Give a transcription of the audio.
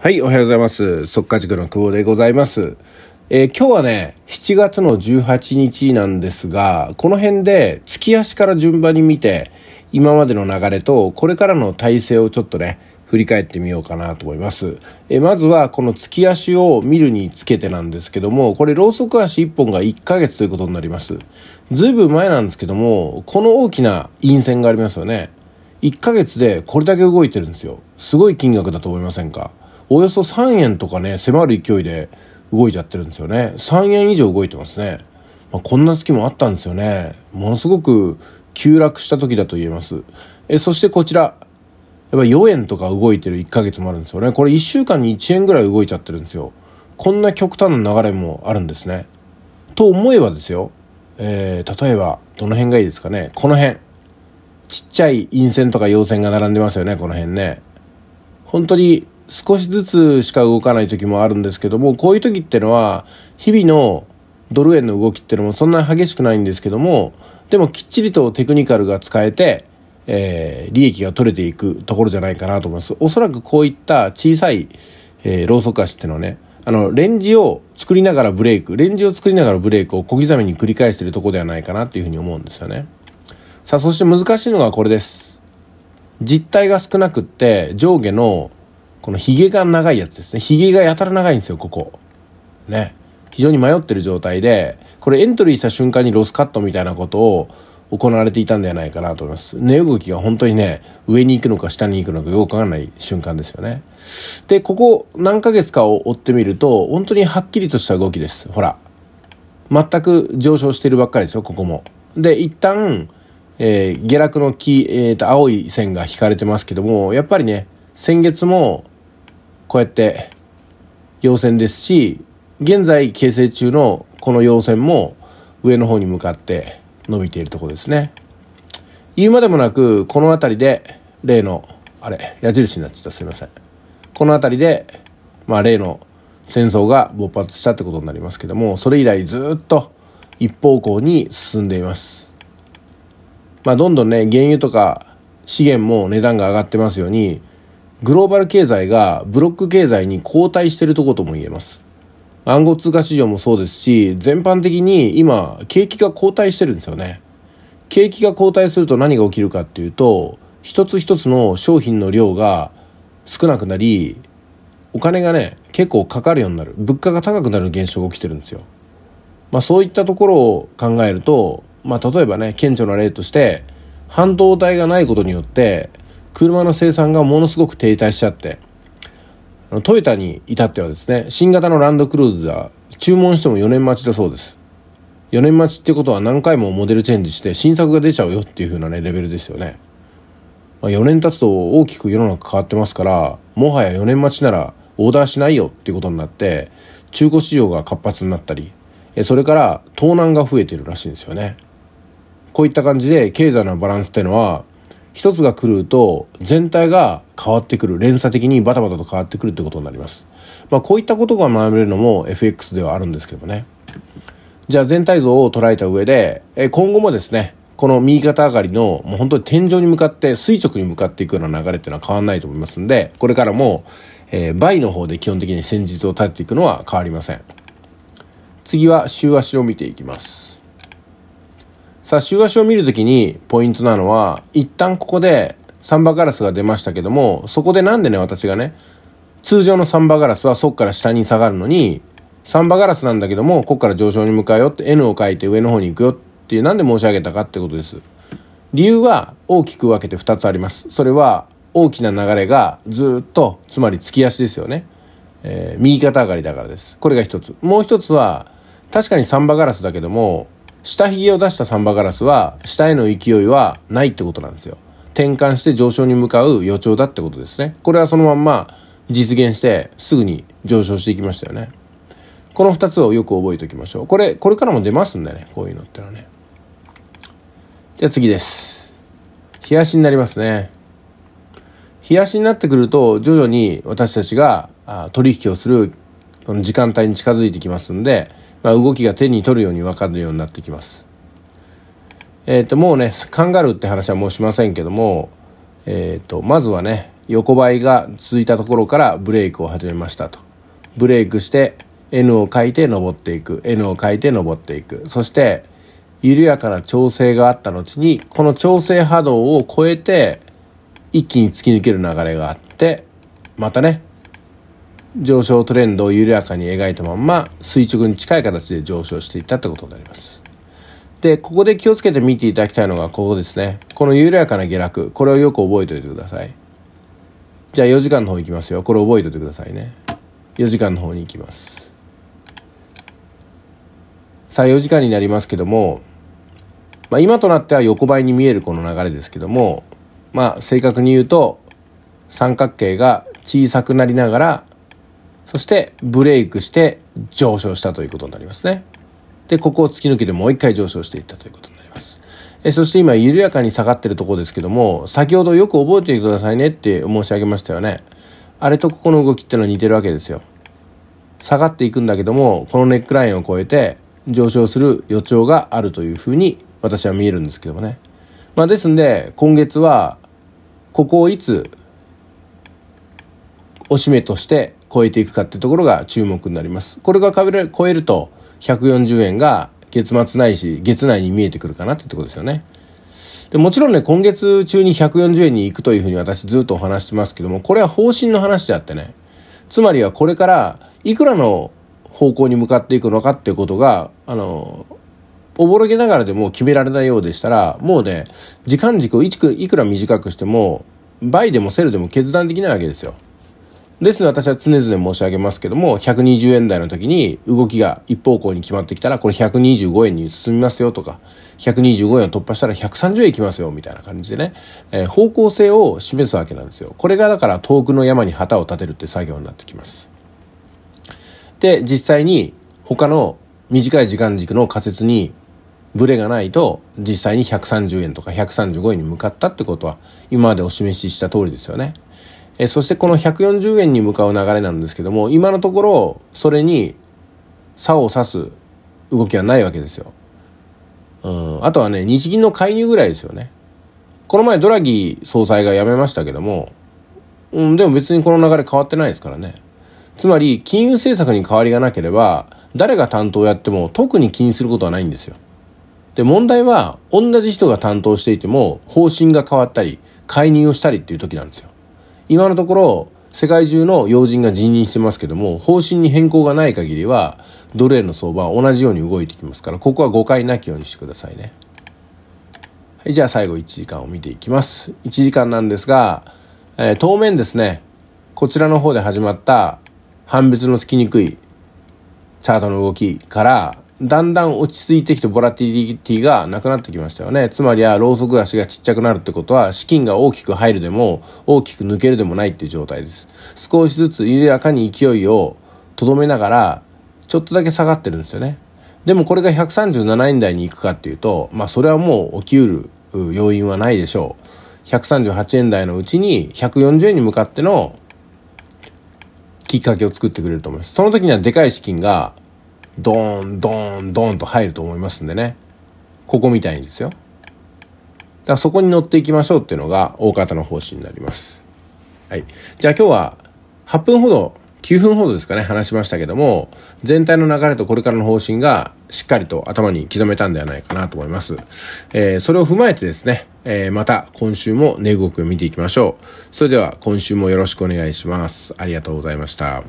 はい、おはようございます。速化塾の久保でございます。えー、今日はね、7月の18日なんですが、この辺で月足から順番に見て、今までの流れとこれからの体制をちょっとね、振り返ってみようかなと思います。えー、まずはこの月足を見るにつけてなんですけども、これローソク足1本が1ヶ月ということになります。ずいぶん前なんですけども、この大きな陰線がありますよね。1ヶ月でこれだけ動いてるんですよ。すごい金額だと思いませんかおよそ3円とかね、迫る勢いで動いちゃってるんですよね。3円以上動いてますね。まあ、こんな月もあったんですよね。ものすごく急落した時だと言えます。えそしてこちら。やっぱ4円とか動いてる1ヶ月もあるんですよね。これ1週間に1円ぐらい動いちゃってるんですよ。こんな極端な流れもあるんですね。と思えばですよ。えー、例えば、どの辺がいいですかね。この辺。ちっちゃい陰線とか陽線が並んでますよね、この辺ね。本当に少しずつしか動かない時もあるんですけどもこういう時ってのは日々のドル円の動きってのもそんなに激しくないんですけどもでもきっちりとテクニカルが使えて、えー、利益が取れていくところじゃないかなと思います。おそらくこういった小さい、えー、ローソク足ってのはねあのレンジを作りながらブレイクレンジを作りながらブレイクを小刻みに繰り返しているとこではないかなっていうふうに思うんですよね。さあそして難しいのがこれです。実体が少なくって上下のこのヒゲが長いやつですね。ヒゲがやたら長いんですよ、ここ。ね。非常に迷ってる状態で、これエントリーした瞬間にロスカットみたいなことを行われていたんではないかなと思います。値動きが本当にね、上に行くのか下に行くのかよくわからない瞬間ですよね。で、ここ何ヶ月かを追ってみると、本当にはっきりとした動きです。ほら。全く上昇してるばっかりですよ、ここも。で、一旦、えー、下落の木、えー、と、青い線が引かれてますけども、やっぱりね、先月もこうやって陽線ですし現在形成中のこの陽線も上の方に向かって伸びているところですね言うまでもなくこの辺りで例のあれ矢印になっちゃったすいませんこの辺りで、まあ、例の戦争が勃発したってことになりますけどもそれ以来ずっと一方向に進んでいますまあどんどんね原油とか資源も値段が上がってますようにグローバル経済がブロック経済に後退しているとことも言えます。暗号通貨市場もそうですし、全般的に今、景気が後退してるんですよね。景気が後退すると何が起きるかっていうと、一つ一つの商品の量が少なくなり、お金がね、結構かかるようになる。物価が高くなる現象が起きてるんですよ。まあそういったところを考えると、まあ例えばね、顕著な例として、半導体がないことによって、車の生産がものすごく停滞しちゃって、トヨタに至ってはですね、新型のランドクルーズは注文しても4年待ちだそうです。4年待ちってことは何回もモデルチェンジして新作が出ちゃうよっていう風なね、レベルですよね。まあ、4年経つと大きく世の中変わってますから、もはや4年待ちならオーダーしないよっていうことになって、中古市場が活発になったり、それから盗難が増えてるらしいんですよね。こういった感じで経済のバランスっていうのは一つが狂うと全体が変わってくる連鎖的にバタバタと変わってくるってことになります、まあ、こういったことが学べるのも FX ではあるんですけどねじゃあ全体像を捉えた上で今後もですねこの右肩上がりのもう本当に天井に向かって垂直に向かっていくような流れっていうのは変わんないと思いますんでこれからも、えー、倍の方で基本的に戦術を立てていくのは変わりません次は週足を見ていきますさあ、週足を見るときにポイントなのは、一旦ここでサンバガラスが出ましたけども、そこでなんでね、私がね、通常のサンバガラスはそこから下に下がるのに、サンバガラスなんだけども、こっから上昇に向かうよって N を書いて上の方に行くよっていう、なんで申し上げたかってことです。理由は大きく分けて2つあります。それは大きな流れがずっと、つまり突き足ですよね。えー、右肩上がりだからです。これが1つ。もう1つは、確かにサンバガラスだけども、下髭を出したサンバガラスは、下への勢いはないってことなんですよ。転換して上昇に向かう予兆だってことですね。これはそのまんま実現して、すぐに上昇していきましたよね。この2つをよく覚えておきましょう。これ、これからも出ますんでね、こういうのってのはね。じゃあ次です。冷やしになりますね。冷やしになってくると、徐々に私たちが取引をするこの時間帯に近づいてきますんで、まあ、動きが手に取るように分かるようになってきます。えー、ともうねカンガルーって話はもうしませんけども、えー、とまずはね横ばいが続いたところからブレイクを始めましたと。ブレイクして N を書いて登っていく N を書いて登っていくそして緩やかな調整があった後にこの調整波動を超えて一気に突き抜ける流れがあってまたね上昇トレンドを緩やかに描いたまま垂直に近い形で上昇していったってことになります。で、ここで気をつけて見ていただきたいのがここですね。この緩やかな下落、これをよく覚えておいてください。じゃあ4時間の方行きますよ。これ覚えておいてくださいね。4時間の方に行きます。さあ4時間になりますけども、まあ、今となっては横ばいに見えるこの流れですけども、まあ、正確に言うと三角形が小さくなりながらそしてブレイクして上昇したということになりますね。で、ここを突き抜けてもう一回上昇していったということになります。えそして今緩やかに下がってるところですけども、先ほどよく覚えていてくださいねって申し上げましたよね。あれとここの動きってのは似てるわけですよ。下がっていくんだけども、このネックラインを超えて上昇する予兆があるというふうに私は見えるんですけどもね。まあですんで、今月はここをいつ、おしめとして超えていくかってところが注目になります。これが超えると140円が月末ないし月内に見えてくるかなってとこですよね。でもちろんね、今月中に140円に行くというふうに私ずっとお話してますけども、これは方針の話であってね、つまりはこれからいくらの方向に向かっていくのかっていうことが、あの、おぼろげながらでも決められないようでしたら、もうね、時間軸をいくら短くしても、倍でもセルでも決断できないわけですよ。です私は常々申し上げますけども、120円台の時に動きが一方向に決まってきたら、これ125円に進みますよとか、125円を突破したら130円いきますよみたいな感じでね、えー、方向性を示すわけなんですよ。これがだから遠くの山に旗を立てるって作業になってきます。で、実際に他の短い時間軸の仮説にブレがないと実際に130円とか135円に向かったってことは今までお示しした通りですよね。えそしてこの140円に向かう流れなんですけども、今のところ、それに、差を差す動きはないわけですよ。うん。あとはね、日銀の介入ぐらいですよね。この前ドラギ総裁が辞めましたけども、うん、でも別にこの流れ変わってないですからね。つまり、金融政策に変わりがなければ、誰が担当やっても特に気にすることはないんですよ。で、問題は、同じ人が担当していても、方針が変わったり、介入をしたりっていう時なんですよ。今のところ世界中の要人が辞任してますけども方針に変更がない限りはドル円の相場は同じように動いてきますからここは誤解なきようにしてくださいね。はい、じゃあ最後1時間を見ていきます。1時間なんですが、えー、当面ですね、こちらの方で始まった判別のつきにくいチャートの動きからだんだん落ち着いてきてボラティリティがなくなってきましたよね。つまりは、ろうそく足がちっちゃくなるってことは、資金が大きく入るでも、大きく抜けるでもないっていう状態です。少しずつ緩やかに勢いをとどめながら、ちょっとだけ下がってるんですよね。でもこれが137円台に行くかっていうと、まあそれはもう起きうる要因はないでしょう。138円台のうちに140円に向かってのきっかけを作ってくれると思います。その時にはでかい資金がドーンドーンドーンと入ると思いますんでねここみたいにですよだからそこに乗っていきましょうっていうのが大方の方針になりますはいじゃあ今日は8分ほど9分ほどですかね話しましたけども全体の流れとこれからの方針がしっかりと頭に刻めたんではないかなと思います、えー、それを踏まえてですね、えー、また今週も値動きを見ていきましょうそれでは今週もよろしくお願いしますありがとうございました